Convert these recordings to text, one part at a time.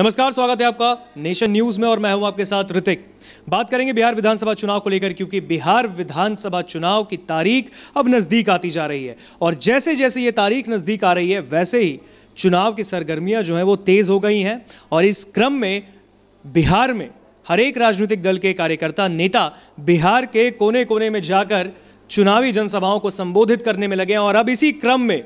नमस्कार स्वागत है आपका नेशन न्यूज में और मैं हूं आपके साथ ऋतिक बात करेंगे बिहार विधानसभा चुनाव को लेकर क्योंकि बिहार विधानसभा चुनाव की तारीख अब नज़दीक आती जा रही है और जैसे जैसे ये तारीख नज़दीक आ रही है वैसे ही चुनाव की सरगर्मियां जो है वो तेज़ हो गई हैं और इस क्रम में बिहार में हर एक राजनीतिक दल के कार्यकर्ता नेता बिहार के कोने कोने में जाकर चुनावी जनसभाओं को संबोधित करने में लगे हैं और अब इसी क्रम में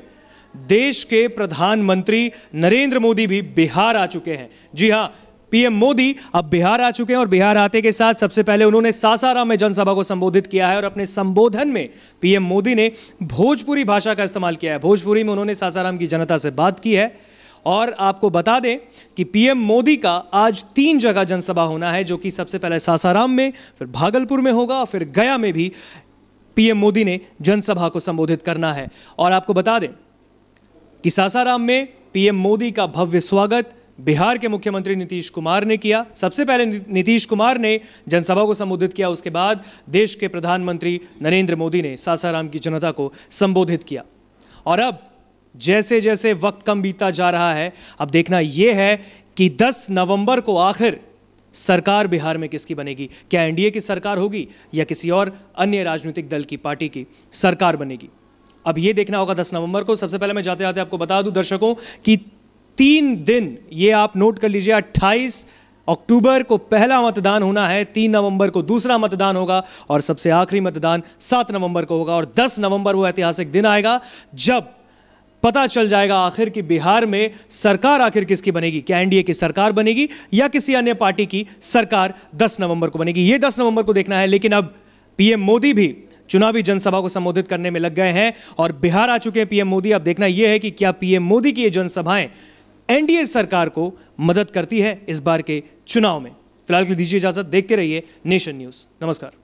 देश के प्रधानमंत्री नरेंद्र मोदी भी बिहार आ चुके हैं जी हां पीएम मोदी अब बिहार आ चुके हैं और बिहार आते के साथ सबसे पहले उन्होंने सासाराम में जनसभा को संबोधित किया है और अपने संबोधन में पीएम मोदी ने भोजपुरी भाषा का इस्तेमाल किया है भोजपुरी में उन्होंने सासाराम की जनता से बात की है और आपको बता दें कि पीएम मोदी का आज तीन जगह जनसभा होना है जो कि सबसे पहले सासाराम में फिर भागलपुर में होगा और फिर गया में भी पीएम मोदी ने जनसभा को संबोधित करना है और आपको बता दें कि सासाराम में पीएम मोदी का भव्य स्वागत बिहार के मुख्यमंत्री नीतीश कुमार ने किया सबसे पहले नीतीश कुमार ने जनसभा को संबोधित किया उसके बाद देश के प्रधानमंत्री नरेंद्र मोदी ने सासाराम की जनता को संबोधित किया और अब जैसे जैसे वक्त कम बीता जा रहा है अब देखना यह है कि 10 नवंबर को आखिर सरकार बिहार में किसकी बनेगी क्या एनडीए की सरकार होगी या किसी और अन्य राजनीतिक दल की पार्टी की सरकार बनेगी अब ये देखना होगा दस नवंबर को सबसे पहले मैं जाते जाते आपको बता दूं दर्शकों कि तीन दिन ये आप नोट कर लीजिए अट्ठाईस अक्टूबर को पहला मतदान होना है तीन नवंबर को दूसरा मतदान होगा और सबसे आखिरी मतदान सात नवंबर को होगा और दस नवंबर वो ऐतिहासिक दिन आएगा जब पता चल जाएगा आखिर कि बिहार में सरकार आखिर किसकी बनेगी क्या एनडीए की सरकार बनेगी या किसी अन्य पार्टी की सरकार 10 नवंबर को बनेगी ये 10 नवंबर को देखना है लेकिन अब पीएम मोदी भी चुनावी जनसभा को संबोधित करने में लग गए हैं और बिहार आ चुके हैं पीएम मोदी अब देखना यह है कि क्या पीएम मोदी की ये जनसभाएं एनडीए सरकार को मदद करती है इस बार के चुनाव में फिलहाल के दीजिए इजाजत देखते रहिए नेशन न्यूज नमस्कार